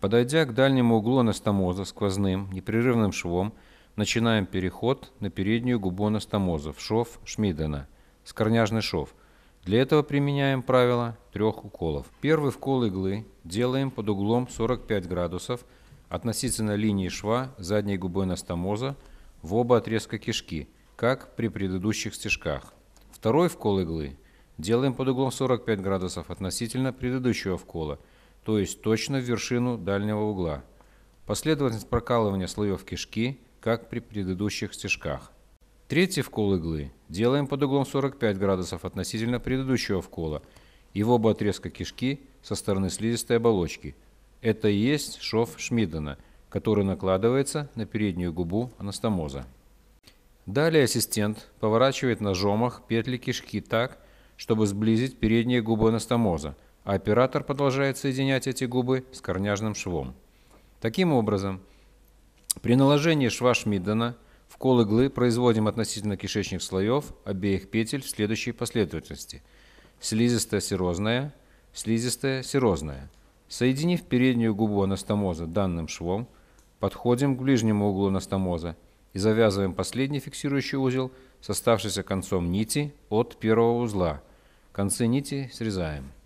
Подойдя к дальнему углу анастомоза сквозным, непрерывным швом, начинаем переход на переднюю губу анастомоза в шов Шмидена, скорняжный шов. Для этого применяем правило трех уколов. Первый вкол иглы делаем под углом 45 градусов относительно линии шва задней губы анастомоза в оба отрезка кишки, как при предыдущих стежках. Второй вкол иглы делаем под углом 45 градусов относительно предыдущего вкола – то есть точно в вершину дальнего угла. Последовательность прокалывания слоев кишки, как при предыдущих стежках. Третий вкол иглы делаем под углом 45 градусов относительно предыдущего вкола и в оба отрезка кишки со стороны слизистой оболочки. Это и есть шов Шмидена, который накладывается на переднюю губу анастомоза. Далее ассистент поворачивает на ножомах петли кишки так, чтобы сблизить передние губы анастомоза – а оператор продолжает соединять эти губы с корняжным швом. Таким образом, при наложении шва Шмиддена в кол иглы производим относительно кишечных слоев обеих петель в следующей последовательности. Слизистая серозная, слизистая серозная. Соединив переднюю губу анастомоза данным швом, подходим к ближнему углу анастомоза и завязываем последний фиксирующий узел с оставшимся концом нити от первого узла. Концы нити срезаем.